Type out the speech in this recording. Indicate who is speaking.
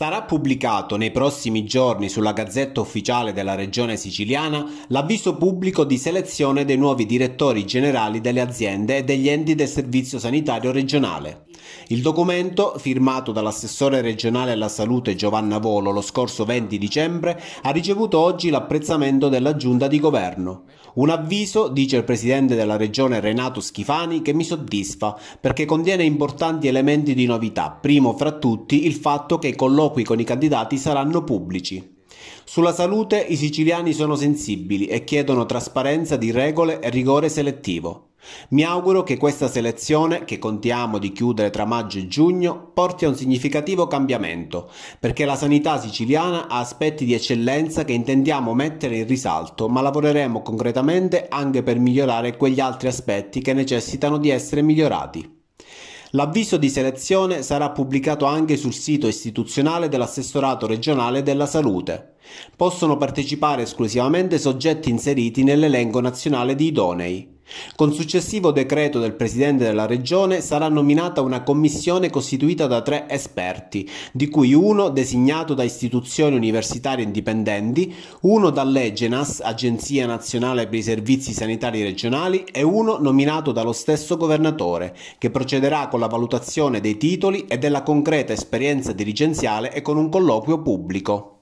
Speaker 1: Sarà pubblicato nei prossimi giorni sulla Gazzetta Ufficiale della Regione Siciliana l'avviso pubblico di selezione dei nuovi direttori generali delle aziende e degli enti del Servizio Sanitario Regionale. Il documento, firmato dall'assessore regionale alla salute Giovanna Volo lo scorso 20 dicembre, ha ricevuto oggi l'apprezzamento della giunta di governo. Un avviso, dice il presidente della regione Renato Schifani, che mi soddisfa perché contiene importanti elementi di novità, primo fra tutti il fatto che i colloqui con i candidati saranno pubblici. Sulla salute i siciliani sono sensibili e chiedono trasparenza di regole e rigore selettivo. Mi auguro che questa selezione, che contiamo di chiudere tra maggio e giugno, porti a un significativo cambiamento, perché la sanità siciliana ha aspetti di eccellenza che intendiamo mettere in risalto, ma lavoreremo concretamente anche per migliorare quegli altri aspetti che necessitano di essere migliorati. L'avviso di selezione sarà pubblicato anche sul sito istituzionale dell'assessorato regionale della salute. Possono partecipare esclusivamente soggetti inseriti nell'elenco nazionale di idonei. Con successivo decreto del Presidente della Regione sarà nominata una commissione costituita da tre esperti, di cui uno designato da istituzioni universitarie indipendenti, uno dall'Egenas, Agenzia Nazionale per i Servizi Sanitari Regionali, e uno nominato dallo stesso governatore, che procederà con la valutazione dei titoli e della concreta esperienza dirigenziale e con un colloquio pubblico.